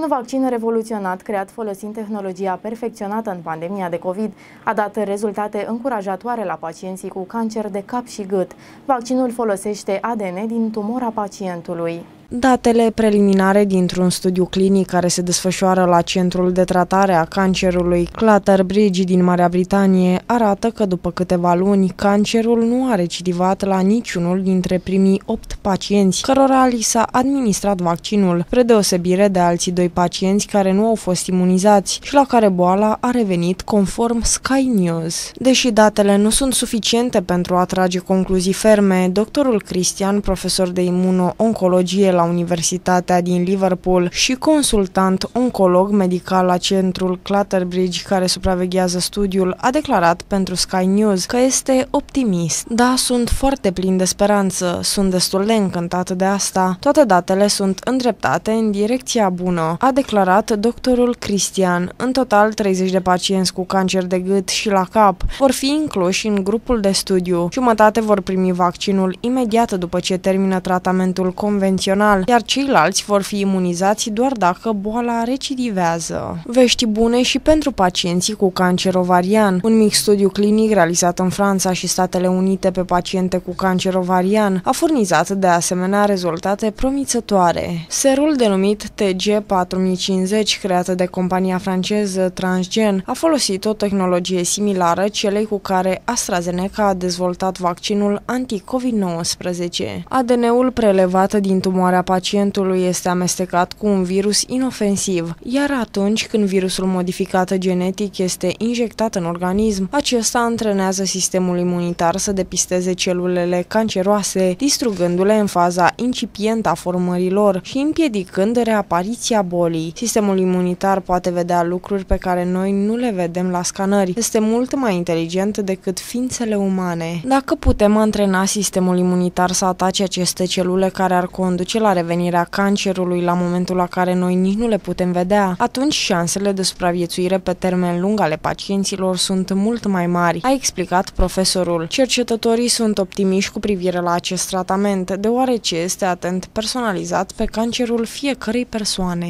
Un vaccin revoluționat creat folosind tehnologia perfecționată în pandemia de COVID a dat rezultate încurajatoare la pacienții cu cancer de cap și gât. Vaccinul folosește ADN din tumora pacientului. Datele preliminare dintr-un studiu clinic care se desfășoară la Centrul de Tratare a Cancerului Clatterbridge din Marea Britanie arată că după câteva luni cancerul nu a recidivat la niciunul dintre primii 8 pacienți cărora li s-a administrat vaccinul, spre deosebire de alții doi pacienți care nu au fost imunizați și la care boala a revenit conform Sky News. Deși datele nu sunt suficiente pentru a trage concluzii ferme, doctorul Cristian, profesor de imuno-oncologie la Universitatea din Liverpool și consultant oncolog medical la centrul Clutterbridge, care supraveghează studiul, a declarat pentru Sky News că este optimist. Da, sunt foarte plin de speranță, sunt destul de încântat de asta. Toate datele sunt îndreptate în direcția bună, a declarat doctorul Cristian. În total, 30 de pacienți cu cancer de gât și la cap vor fi incluși în grupul de studiu. Jumătate vor primi vaccinul imediat după ce termină tratamentul convențional național, iar ceilalți vor fi imunizați doar dacă boala recidivează. Vești bune și pentru pacienții cu cancer ovarian. Un mic studiu clinic realizat în Franța și Statele Unite pe paciente cu cancer ovarian a furnizat de asemenea rezultate promițătoare. Serul denumit TG4050, creată de compania franceză Transgen, a folosit o tehnologie similară celei cu care AstraZeneca a dezvoltat vaccinul anti-COVID-19. ADN-ul prelevat din tumoarea Mâncarea pacientului este amestecat cu un virus inofensiv, iar atunci când virusul modificat genetic este injectat în organism, acesta antrenează sistemul imunitar să depisteze celulele canceroase, distrugându-le în faza incipientă a formărilor și împiedicând reapariția bolii. Sistemul imunitar poate vedea lucruri pe care noi nu le vedem la scanări. Este mult mai inteligent decât ființele umane. Dacă putem antrena sistemul imunitar să atace aceste celule care ar conduce la la revenirea cancerului la momentul la care noi nici nu le putem vedea, atunci șansele de supraviețuire pe termen lung ale pacienților sunt mult mai mari, a explicat profesorul. Cercetătorii sunt optimiști cu privire la acest tratament, deoarece este atent personalizat pe cancerul fiecărei persoane.